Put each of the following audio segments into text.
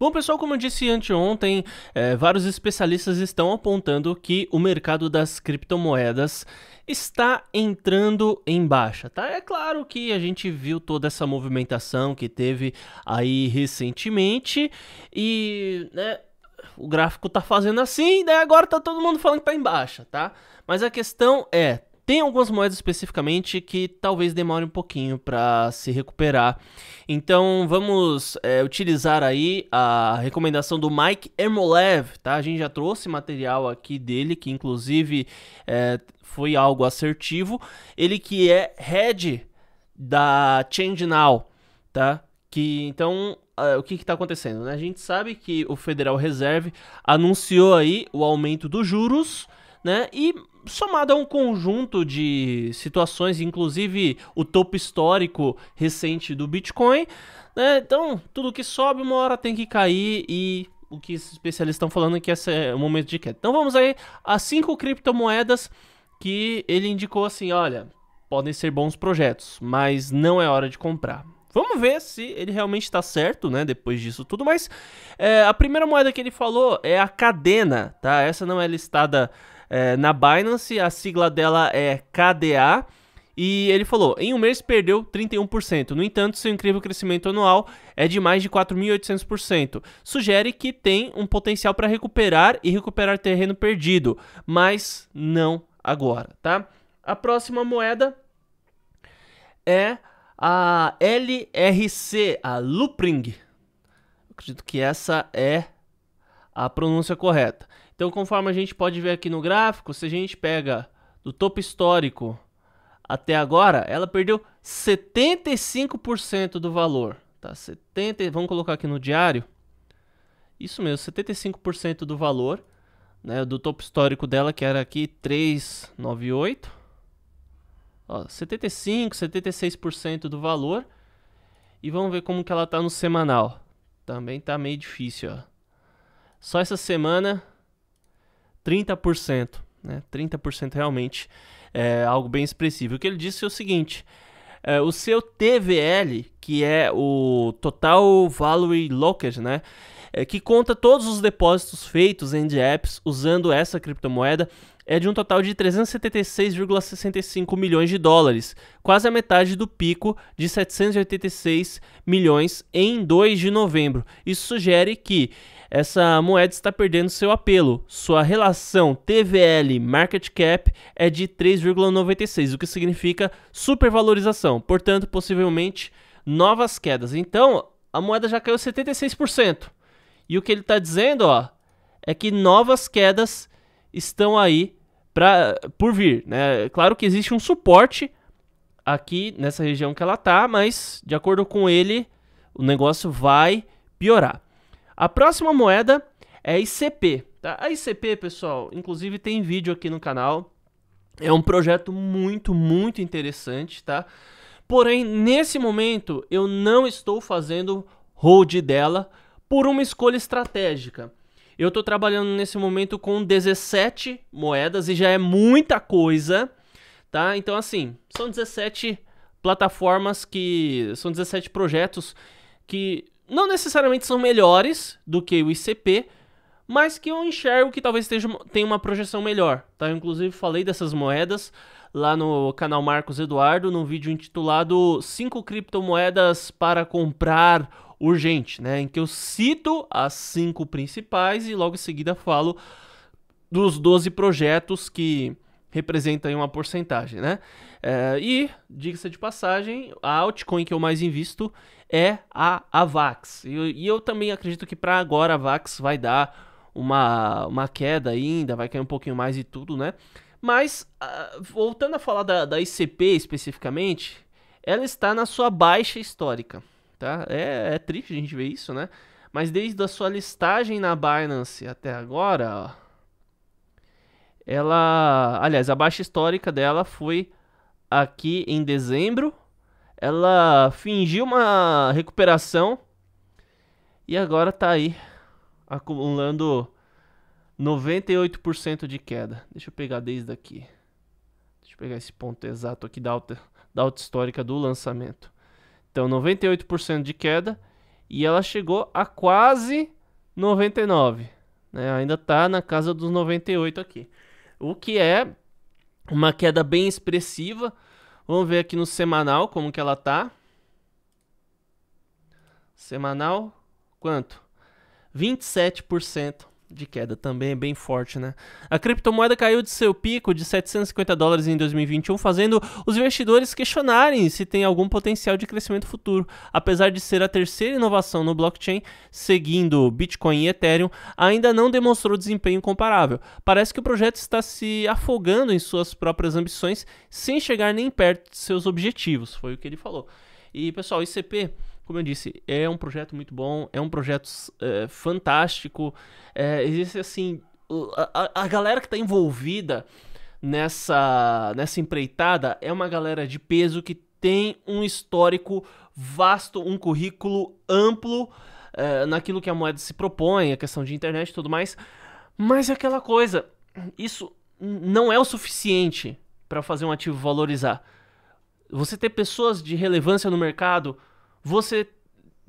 Bom, pessoal, como eu disse anteontem, é, vários especialistas estão apontando que o mercado das criptomoedas está entrando em baixa, tá? É claro que a gente viu toda essa movimentação que teve aí recentemente e, né, o gráfico tá fazendo assim, daí né? agora tá todo mundo falando que tá em baixa, tá? Mas a questão é, tem algumas moedas especificamente que talvez demore um pouquinho para se recuperar. Então vamos é, utilizar aí a recomendação do Mike Ermolev, tá? A gente já trouxe material aqui dele, que inclusive é, foi algo assertivo. Ele que é head da Change Now, tá? Que então é, o que está acontecendo? Né? A gente sabe que o Federal Reserve anunciou aí o aumento dos juros né? E somado a um conjunto de situações, inclusive o topo histórico recente do Bitcoin, né? Então, tudo que sobe uma hora tem que cair e o que os especialistas estão falando é que esse é o momento de queda. Então vamos aí as cinco criptomoedas que ele indicou assim, olha, podem ser bons projetos, mas não é hora de comprar. Vamos ver se ele realmente está certo, né? Depois disso tudo, mas é, a primeira moeda que ele falou é a Cadena, tá? Essa não é listada é, na Binance, a sigla dela é KDA. E ele falou: em um mês perdeu 31%. No entanto, seu incrível crescimento anual é de mais de 4.800%. Sugere que tem um potencial para recuperar e recuperar terreno perdido, mas não agora, tá? A próxima moeda é a LRC, a Loopring. Acredito que essa é a pronúncia correta. Então, conforme a gente pode ver aqui no gráfico, se a gente pega do topo histórico até agora, ela perdeu 75% do valor, tá? 70, vamos colocar aqui no diário. Isso mesmo, 75% do valor, né, do topo histórico dela que era aqui 398. Ó, 75, 76% do valor. E vamos ver como que ela tá no semanal. Também tá meio difícil, ó. Só essa semana 30%. Né? 30% realmente é algo bem expressivo. O que ele disse é o seguinte: é, o seu TVL, que é o Total Value Locked, né? É, que conta todos os depósitos feitos em apps usando essa criptomoeda, é de um total de 376,65 milhões de dólares, quase a metade do pico de 786 milhões em 2 de novembro. Isso sugere que essa moeda está perdendo seu apelo. Sua relação TVL market cap é de 3,96, o que significa supervalorização. Portanto, possivelmente novas quedas. Então, a moeda já caiu 76%. E o que ele está dizendo, ó, é que novas quedas estão aí pra, por vir. Né? Claro que existe um suporte aqui nessa região que ela tá, mas de acordo com ele, o negócio vai piorar. A próxima moeda é a ICP. Tá? A ICP, pessoal, inclusive tem vídeo aqui no canal. É um projeto muito, muito interessante, tá? Porém, nesse momento, eu não estou fazendo hold dela por uma escolha estratégica. Eu estou trabalhando nesse momento com 17 moedas e já é muita coisa, tá? Então, assim, são 17 plataformas que. São 17 projetos que não necessariamente são melhores do que o ICP, mas que eu enxergo que talvez esteja, tenha uma projeção melhor. Tá? Eu, inclusive, falei dessas moedas lá no canal Marcos Eduardo, num vídeo intitulado 5 criptomoedas para comprar urgente, né? Em que eu cito as cinco principais e logo em seguida falo dos 12 projetos que representam uma porcentagem, né? É, e, diga-se de passagem, a altcoin que eu mais invisto é a AVAX. E, e eu também acredito que para agora a AVAX vai dar uma, uma queda ainda, vai cair um pouquinho mais e tudo, né? Mas, uh, voltando a falar da, da ICP especificamente, ela está na sua baixa histórica tá? É, é triste a gente ver isso, né? Mas desde a sua listagem na Binance até agora, ó, ela, aliás, a baixa histórica dela foi aqui em dezembro. Ela fingiu uma recuperação e agora tá aí acumulando 98% de queda. Deixa eu pegar desde aqui. Deixa eu pegar esse ponto exato aqui da alta, da alta histórica do lançamento. Então 98% de queda e ela chegou a quase 99, né? Ainda está na casa dos 98 aqui. O que é uma queda bem expressiva. Vamos ver aqui no semanal como que ela tá. Semanal, quanto? 27% de queda também é bem forte, né? A criptomoeda caiu de seu pico de 750 dólares em 2021, fazendo os investidores questionarem se tem algum potencial de crescimento futuro. Apesar de ser a terceira inovação no blockchain, seguindo Bitcoin e Ethereum, ainda não demonstrou desempenho comparável. Parece que o projeto está se afogando em suas próprias ambições sem chegar nem perto de seus objetivos, foi o que ele falou. E pessoal, ICP como eu disse, é um projeto muito bom, é um projeto é, fantástico. É, existe assim. A, a galera que está envolvida nessa, nessa empreitada é uma galera de peso que tem um histórico vasto, um currículo amplo é, naquilo que a moeda se propõe, a questão de internet e tudo mais. Mas é aquela coisa, isso não é o suficiente para fazer um ativo valorizar. Você ter pessoas de relevância no mercado você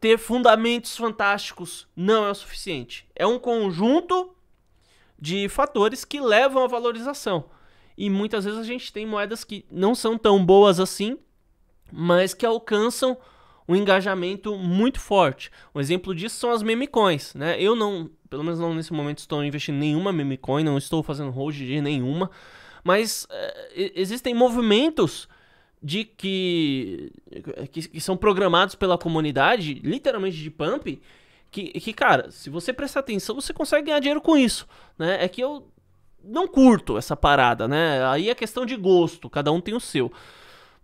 ter fundamentos fantásticos não é o suficiente. É um conjunto de fatores que levam à valorização. E muitas vezes a gente tem moedas que não são tão boas assim, mas que alcançam um engajamento muito forte. Um exemplo disso são as memecoins, né? Eu não, pelo menos não nesse momento estou investindo em nenhuma memecoin, não estou fazendo hold de nenhuma, mas é, existem movimentos de que, que, que são programados pela comunidade, literalmente de pump, que, que, cara, se você prestar atenção, você consegue ganhar dinheiro com isso, né? É que eu não curto essa parada, né? Aí é questão de gosto, cada um tem o seu.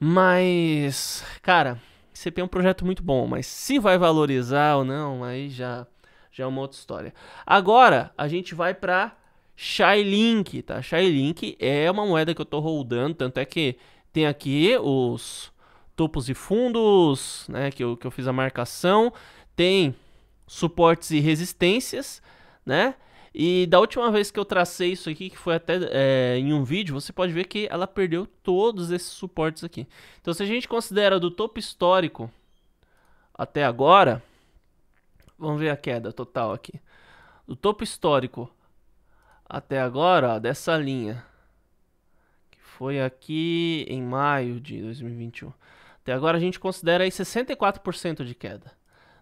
Mas, cara, CP é um projeto muito bom, mas se vai valorizar ou não, aí já, já é uma outra história. Agora, a gente vai pra Shylink, tá? Shylink é uma moeda que eu tô rodando, tanto é que tem aqui os topos e fundos, né, que eu, que eu fiz a marcação. Tem suportes e resistências, né? E da última vez que eu tracei isso aqui, que foi até é, em um vídeo, você pode ver que ela perdeu todos esses suportes aqui. Então, se a gente considera do topo histórico até agora, vamos ver a queda total aqui. Do topo histórico até agora, ó, dessa linha foi aqui em maio de 2021. Até agora a gente considera aí 64% de queda,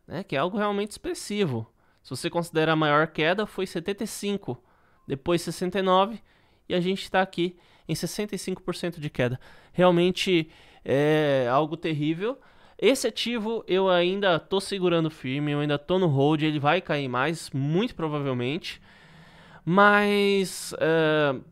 né? Que é algo realmente expressivo. Se você considera a maior queda, foi 75, depois 69 e a gente está aqui em 65% de queda. Realmente é algo terrível. Esse ativo eu ainda estou segurando firme, eu ainda estou no hold, ele vai cair mais, muito provavelmente. Mas uh,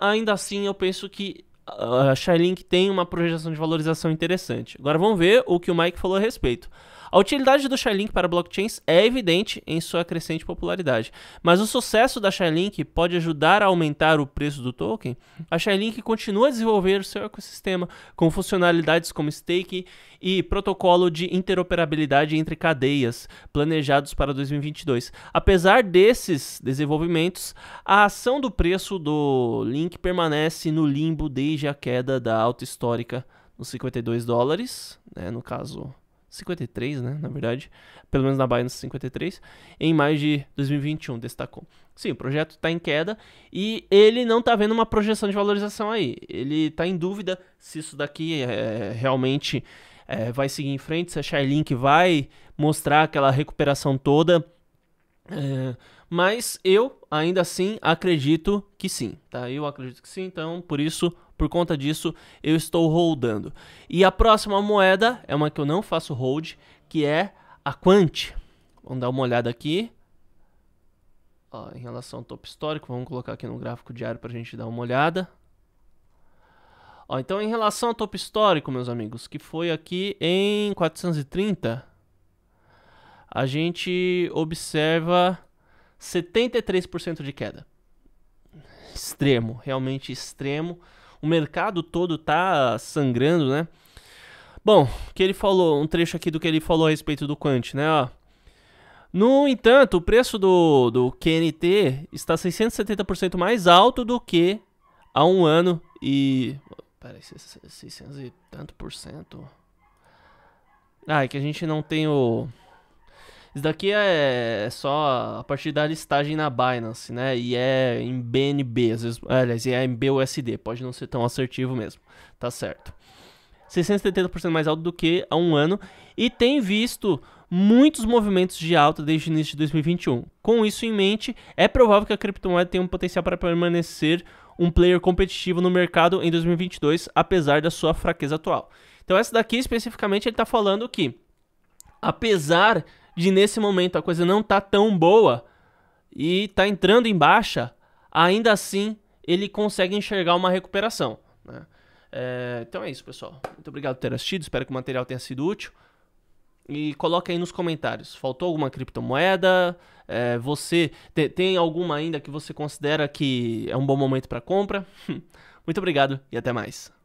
ainda assim, eu penso que a Shylink tem uma projeção de valorização interessante. Agora vamos ver o que o Mike falou a respeito. A utilidade do Shylink para blockchains é evidente em sua crescente popularidade, mas o sucesso da Shylink pode ajudar a aumentar o preço do token? A Shylink continua a desenvolver seu ecossistema com funcionalidades como stake e protocolo de interoperabilidade entre cadeias planejados para 2022. Apesar desses desenvolvimentos, a ação do preço do Link permanece no limbo desde corrige a queda da alta histórica nos 52 dólares, né, no caso 53, né, na verdade, pelo menos na Binance 53, em mais de 2021, destacou. Sim, o projeto está em queda e ele não está vendo uma projeção de valorização aí. Ele está em dúvida se isso daqui é, realmente é, vai seguir em frente, se a Shylink vai mostrar aquela recuperação toda. É, mas eu, ainda assim, acredito que sim, tá? Eu acredito que sim, então, por isso, por conta disso, eu estou holdando. E a próxima moeda é uma que eu não faço hold, que é a Quant. Vamos dar uma olhada aqui. Ó, em relação ao topo histórico, vamos colocar aqui no gráfico diário para a gente dar uma olhada. Ó, então, em relação ao topo histórico, meus amigos, que foi aqui em 430, a gente observa 73% de queda. Extremo, realmente extremo o mercado todo tá sangrando, né? Bom, que ele falou, um trecho aqui do que ele falou a respeito do Quant, né? Ó. No entanto, o preço do, do QNT está 670% mais alto do que há um ano e. Peraí, 600 e tanto por cento? Ah, é que a gente não tem o. Isso daqui é, é só a partir da listagem na Binance, né? E é em BNB, às vezes, aliás, é em BUSD, pode não ser tão assertivo mesmo, tá certo. 670% mais alto do que há um ano e tem visto muitos movimentos de alta desde o início de 2021. Com isso em mente, é provável que a criptomoeda tenha um potencial para permanecer um player competitivo no mercado em 2022, apesar da sua fraqueza atual. Então essa daqui especificamente ele está falando que, apesar de nesse momento a coisa não tá tão boa e tá entrando em baixa, ainda assim ele consegue enxergar uma recuperação. Né? É, então é isso, pessoal. Muito obrigado por ter assistido, espero que o material tenha sido útil. E coloque aí nos comentários. Faltou alguma criptomoeda? É, você te, tem alguma ainda que você considera que é um bom momento para compra? Muito obrigado e até mais.